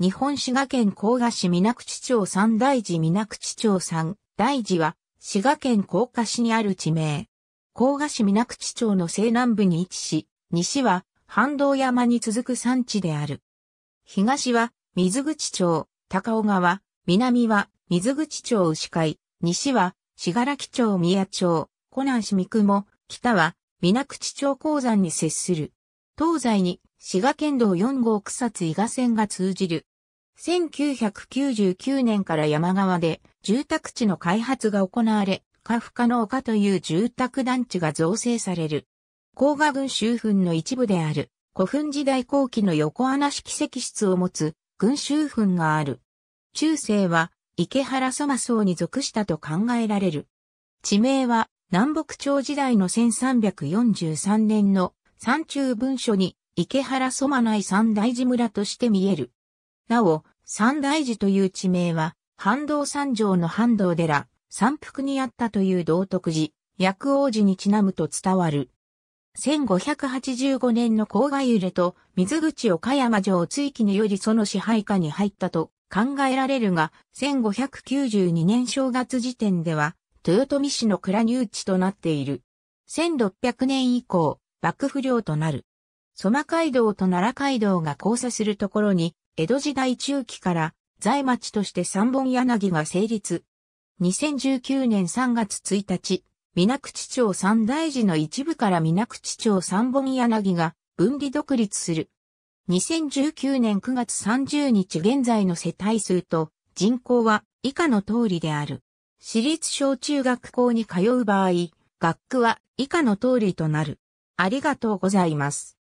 日本滋賀県甲賀市水口町三大寺水口町三大寺は、滋賀県甲賀市にある地名。甲賀市水口町の西南部に位置し、西は、半道山に続く山地である。東は、水口町、高尾川、南は、水口町牛海、西は、信楽町宮町、湖南市三雲、北は、水口町鉱山に接する。東西に、滋賀県道4号草津伊賀線が通じる。1999年から山側で住宅地の開発が行われ、可不可能かという住宅団地が造成される。甲賀郡州墳の一部である古墳時代後期の横穴式石室を持つ群州墳がある。中世は池原様荘に属したと考えられる。地名は南北朝時代の1343年の山中文書に池原蘇馬内三大寺村として見える。なお、三大寺という地名は、半道三条の半道寺、山腹にあったという道徳寺、薬王寺にちなむと伝わる。1585年の郊外揺れと水口岡山城追記によりその支配下に入ったと考えられるが、1592年正月時点では、豊臣氏の蔵入地となっている。1600年以降、幕府領となる。蘇馬街道と奈良街道が交差するところに、江戸時代中期から在町として三本柳が成立。2019年3月1日、水口町三大寺の一部から水口町三本柳が分離独立する。2019年9月30日現在の世帯数と人口は以下の通りである。私立小中学校に通う場合、学区は以下の通りとなる。ありがとうございます。